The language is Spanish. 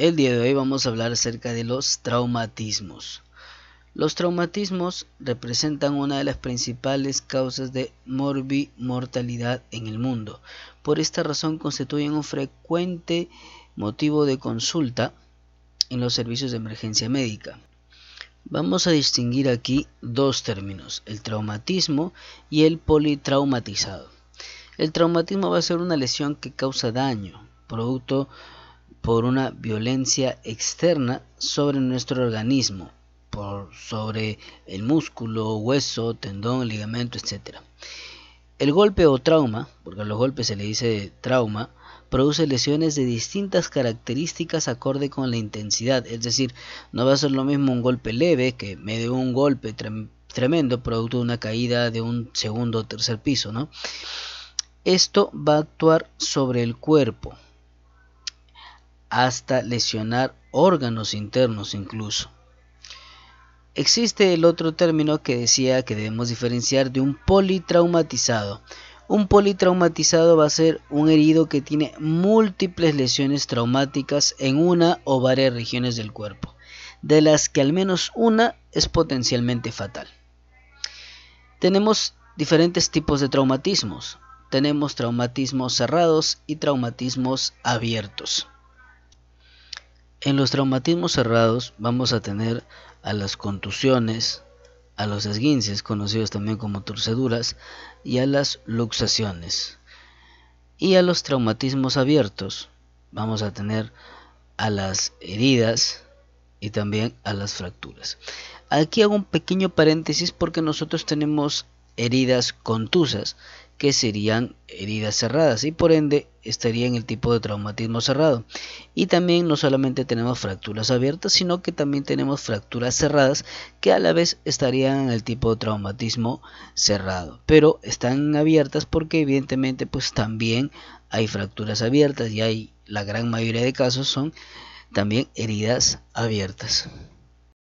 El día de hoy vamos a hablar acerca de los traumatismos. Los traumatismos representan una de las principales causas de morbimortalidad en el mundo. Por esta razón constituyen un frecuente motivo de consulta en los servicios de emergencia médica. Vamos a distinguir aquí dos términos, el traumatismo y el politraumatizado. El traumatismo va a ser una lesión que causa daño, producto por una violencia externa sobre nuestro organismo, por, sobre el músculo, hueso, tendón, ligamento, etc. El golpe o trauma, porque a los golpes se le dice trauma, produce lesiones de distintas características acorde con la intensidad, es decir, no va a ser lo mismo un golpe leve que medio un golpe tremendo producto de una caída de un segundo o tercer piso, ¿no? Esto va a actuar sobre el cuerpo, hasta lesionar órganos internos incluso. Existe el otro término que decía que debemos diferenciar de un politraumatizado. Un politraumatizado va a ser un herido que tiene múltiples lesiones traumáticas en una o varias regiones del cuerpo, de las que al menos una es potencialmente fatal. Tenemos diferentes tipos de traumatismos. Tenemos traumatismos cerrados y traumatismos abiertos. En los traumatismos cerrados vamos a tener a las contusiones, a los esguinces, conocidos también como torceduras, y a las luxaciones. Y a los traumatismos abiertos vamos a tener a las heridas y también a las fracturas. Aquí hago un pequeño paréntesis porque nosotros tenemos heridas contusas que serían heridas cerradas y por ende estarían en el tipo de traumatismo cerrado. Y también no solamente tenemos fracturas abiertas, sino que también tenemos fracturas cerradas que a la vez estarían en el tipo de traumatismo cerrado, pero están abiertas porque evidentemente pues también hay fracturas abiertas y hay la gran mayoría de casos son también heridas abiertas.